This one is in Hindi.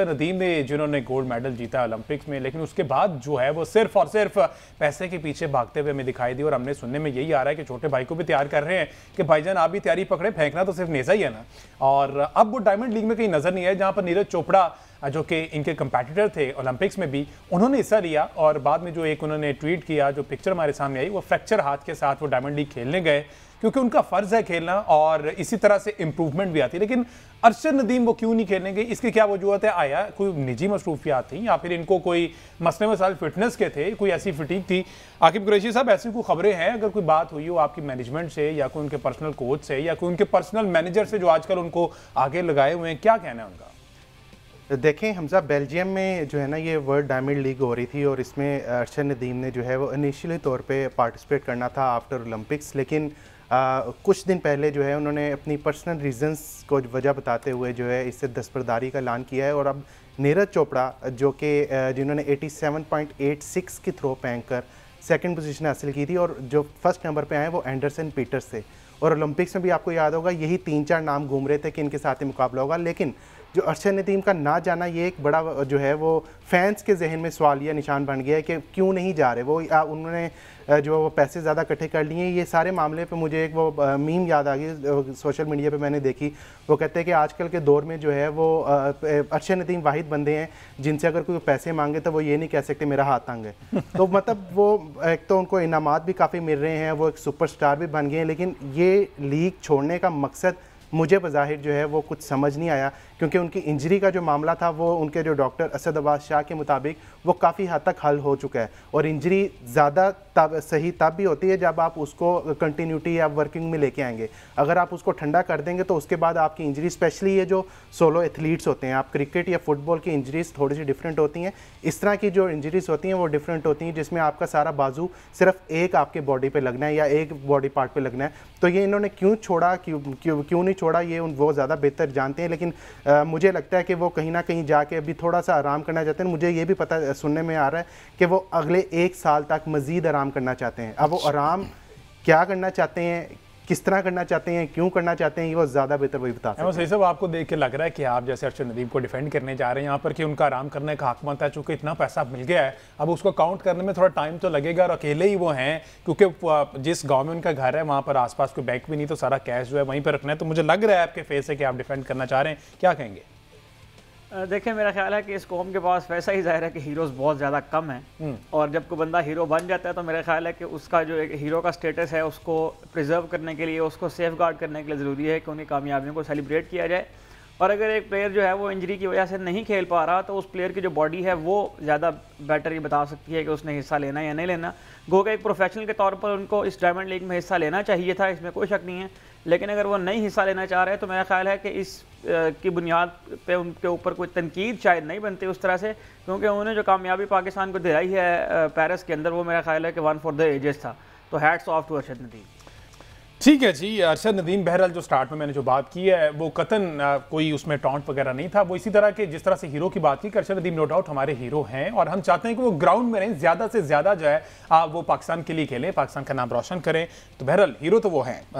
सर नदीम ने जिन्होंने गोल्ड मेडल जीता ओलंपिक्स में लेकिन उसके बाद जो है वो सिर्फ और सिर्फ पैसे के पीछे भागते हुए हमें दिखाई दी और हमने सुनने में यही आ रहा है कि छोटे भाई को भी तैयार कर रहे हैं कि भाईजान आप भी तैयारी पकड़े फेंकना तो सिर्फ नेजा ही है ना और अब वो डायमंड लीग में कहीं नजर नहीं है जहाँ पर नीरज चोपड़ा जो कि इनके कंपेटिटर थे ओलंपिक्स में भी उन्होंने हिस्सा लिया और बाद में जो एक उन्होंने ट्वीट किया जो पिक्चर हमारे सामने आई वो फ्रैक्चर हाथ के साथ वो डायमंड लीग खेलने गए क्योंकि उनका फ़र्ज़ है खेलना और इसी तरह से इम्प्रूवमेंट भी आती है लेकिन अरशद नदीम वो क्यों नहीं खेलेंगे इसके क्या वजूहत है आया कोई निजी मसरूफियात थी या फिर इनको कोई मसले मसाल फिटनेस के थे कोई ऐसी फिटिक थी आकिब कुरैशी साहब ऐसी कोई खबरें हैं अगर कोई बात हुई हो आपकी मैनेजमेंट से या कोई उनके पर्सनल कोच से या कोई उनके पर्सनल मैनेजर से जो आजकल उनको आगे लगाए हुए हैं क्या कहना है उनका देखें हमजा बेल्जियम में जो है ना ये वर्ल्ड डायमंड लीग हो रही थी और इसमें अरशद नदीम ने जो है वो इनिशियली तौर पे पार्टिसिपेट करना था आफ्टर ओलंपिक्स लेकिन कुछ दिन पहले जो है उन्होंने अपनी पर्सनल रीजंस को वजह बताते हुए जो है इससे दस्तरदारी का ऐलान किया है और अब नीरज चोपड़ा जो कि जिन्होंने 87.86 के थ्रो पैंक कर सेकेंड पोजीशन हासिल की थी और जो फर्स्ट नंबर पे आए वो एंडरसन पीटर्स थे और ओलंपिक्स में भी आपको याद होगा यही तीन चार नाम घूम रहे थे कि इनके साथ ही मुकाबला होगा लेकिन जो अरशद नदीम का ना जाना ये एक बड़ा जो है वो फैंस के जहन में सवाल या निशान बन गया है कि क्यों नहीं जा रहे वो उन्होंने जो वो पैसे ज़्यादा इकट्ठे कर लिए ये सारे मामले पे मुझे एक वो मीम याद आ गई सोशल मीडिया पे मैंने देखी वो कहते हैं कि आजकल के दौर में जो है वो अरशद नदीम वाहिद बंदे हैं जिनसे अगर कोई पैसे मांगे तो वो ये नहीं कह सकते मेरा हाथ तंग है तो मतलब वो एक तो उनको इनामत भी काफ़ी मिल रहे हैं वो एक सुपर भी बन गए हैं लेकिन ये लीग छोड़ने का मकसद मुझे बज़ाहिर जो है वो कुछ समझ नहीं आया क्योंकि उनकी इंजरी का जो मामला था वो उनके जो डॉक्टर असद अब्बास शाह के मुताबिक वो काफ़ी हद तक हल हो चुका है और इंजरी ज़्यादा तब सही तब भी होती है जब आप उसको कंटिन्यूटी या वर्किंग में लेके आएंगे अगर आप उसको ठंडा कर देंगे तो उसके बाद आपकी इंजरी स्पेशली ये जो सोलो एथलीट्स होते हैं आप क्रिकेट या फुटबॉल की इंजरीज थोड़ी सी डिफरेंट होती हैं इस तरह की जो इंजरीज होती हैं वो डिफरेंट होती हैं जिसमें आपका सारा बाजू सिर्फ एक आपके बॉडी पर लगना है या एक बॉडी पार्ट पर लगना है तो ये इन्होंने क्यों छोड़ा क्यों क्यों नहीं छोड़ा ये उन वो ज़्यादा बेहतर जानते हैं लेकिन मुझे लगता है कि वो कहीं ना कहीं जाके अभी थोड़ा सा आराम करना चाहते हैं मुझे ये भी पता सुनने में आ रहा है कि वो अगले एक साल तक मज़ीद आराम आराम करना चाहते हैं अब वो अच्छा। आराम क्या करना चाहते हैं किस तरह करना चाहते हैं क्यों करना चाहते हैं ये वो ज़्यादा बेहतर वही बता हाँ, सकते हैं सब आपको देख के लग रहा है कि आप जैसे अर्शद नदीम को डिफेंड करने जा रहे हैं यहाँ पर कि उनका आराम करने का हक बनता है चूंकि इतना पैसा मिल गया है अब उसको काउंट करने में थोड़ा टाइम तो लगेगा और अकेले ही वो हैं क्योंकि जिस गाँव में उनका घर है वहाँ पर आसपास कोई बैंक भी नहीं तो सारा कैश जो है वहीं पर रखना है तो मुझे लग रहा है आपके फेस से कि आप डिफेंड करना चाह रहे हैं क्या कहेंगे देखें मेरा ख्याल है कि इस कौम के पास वैसा ही ज़ाहिर है कि हीरोज़ बहुत ज़्यादा कम हैं हम्म। और जब कोई बंदा हीरो बन जाता है तो मेरा ख्याल है कि उसका जो एक हीरो का स्टेटस है उसको प्रिजर्व करने के लिए उसको सेफ गार्ड करने के लिए ज़रूरी है कि उनकी कामयाबियों को सेलिब्रेट किया जाए और अगर एक प्लेयर जो है वो इंजरी की वजह से नहीं खेल पा रहा तो उस प्लेयर की जो बॉडी है वो ज़्यादा बेटर ये बता सकती है कि उसने हिस्सा लेना या नहीं लेना गो के एक प्रोफेशनल के तौर पर उनको इस डायमंड लीग में हिस्सा लेना चाहिए था इसमें कोई शक नहीं है लेकिन अगर वो नहीं हिस्सा लेना चाह रहे तो मेरा ख्याल है कि इस की बुनियाद पे उनके ऊपर कोई तनकीद शायद नहीं बनती उस तरह से क्योंकि उन्होंने जो कामयाबी पाकिस्तान को दिलाई है पेरिस के अंदर वो मेरा ख्याल है कि वन फॉर द एजेस था तो हैड्स ऑफ टू अर्शद नदी ठीक है जी अरशद नदीम बहरहाल जो स्टार्ट में मैंने जो बात की है वो कतन कोई उसमें टॉन्ट वगैरह नहीं था वो इसी तरह के जिस तरह से हीरो की बात की अरशद नदीम नो डाउट हमारे हीरो हैं और हम चाहते हैं कि वो ग्राउंड में रहें ज़्यादा से ज़्यादा जो है वो पाकिस्तान के लिए खेलें पाकिस्तान का नाम रोशन करें तो बहरहाल हीरो तो वो हैं